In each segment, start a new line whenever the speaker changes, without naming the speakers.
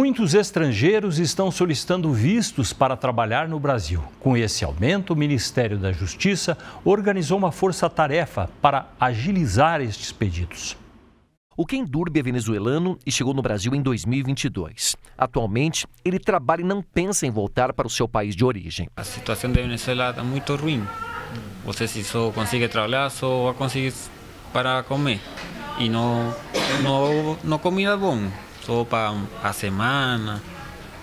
Muitos estrangeiros estão solicitando vistos para trabalhar no Brasil. Com esse aumento, o Ministério da Justiça organizou uma força-tarefa para agilizar estes pedidos. O Ken Durbe é venezuelano e chegou no Brasil em 2022.
Atualmente, ele trabalha e não pensa em voltar para o seu país de origem.
A situação da Venezuela está muito ruim. Você se só consegue trabalhar, só vai conseguir para comer. E não, não, não comida boa. sopa a semana.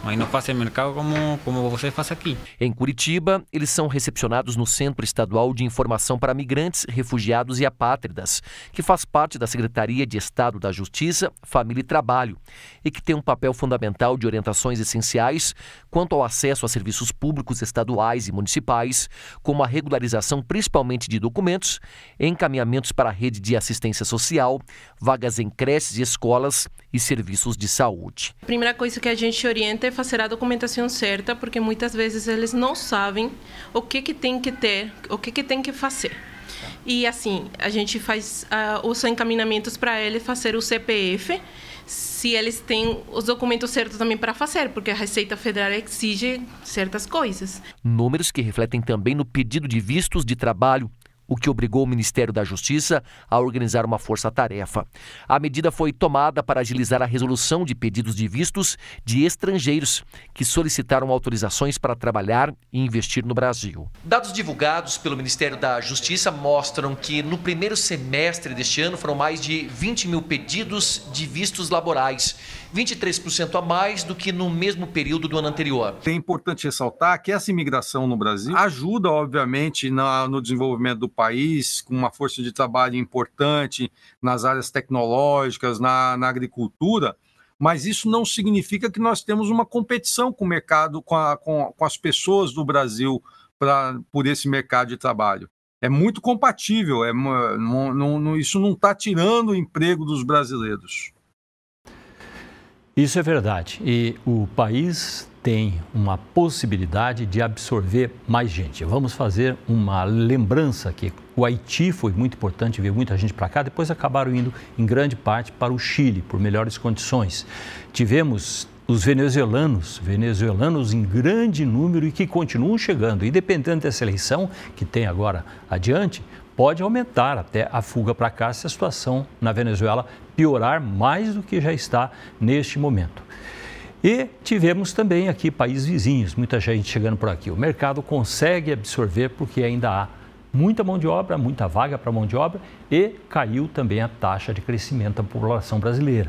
Mas não fazem mercado como, como você faz aqui. Em Curitiba, eles são
recepcionados no Centro Estadual de Informação para Migrantes, Refugiados e Apátridas, que faz parte da Secretaria de Estado da Justiça, Família e Trabalho, e que tem um papel fundamental de orientações essenciais quanto ao acesso a serviços públicos estaduais e municipais, como a regularização principalmente de documentos, encaminhamentos para a rede de assistência social, vagas em creches e escolas e serviços de saúde.
A primeira coisa que a gente orienta importante fazer a documentação certa, porque muitas vezes eles não sabem o que, que tem que ter, o que, que tem que fazer. E assim, a gente faz uh, os encaminhamentos para eles fazer o CPF, se eles têm os documentos certos também para fazer, porque a Receita Federal exige certas coisas.
Números que refletem também no pedido de vistos de trabalho o que obrigou o Ministério da Justiça a organizar uma força-tarefa. A medida foi tomada para agilizar a resolução de pedidos de vistos de estrangeiros que solicitaram autorizações para trabalhar e investir no Brasil. Dados divulgados pelo Ministério da Justiça mostram que no primeiro semestre deste ano foram mais de 20 mil pedidos de vistos laborais, 23% a mais do que no mesmo período do ano anterior. É importante
ressaltar que
essa imigração no Brasil ajuda,
obviamente, na, no desenvolvimento do país, com uma força de trabalho importante nas áreas tecnológicas, na, na agricultura, mas isso não significa que nós temos uma competição com o mercado, com, a, com, com as pessoas do Brasil pra, por esse mercado de trabalho. É muito compatível, é, não, não, isso não está tirando o emprego dos brasileiros.
Isso é verdade. E o país tem uma possibilidade de absorver mais gente. Vamos fazer uma lembrança aqui. O Haiti foi muito importante, veio muita gente para cá, depois acabaram indo em grande parte para o Chile, por melhores condições. Tivemos os venezuelanos, venezuelanos em grande número e que continuam chegando. E dependendo dessa eleição que tem agora adiante, pode aumentar até a fuga para cá se a situação na Venezuela piorar mais do que já está neste momento. E tivemos também aqui países vizinhos, muita gente chegando por aqui. O mercado consegue absorver porque ainda há muita mão de obra, muita vaga para mão de obra e caiu também a taxa de crescimento da população brasileira.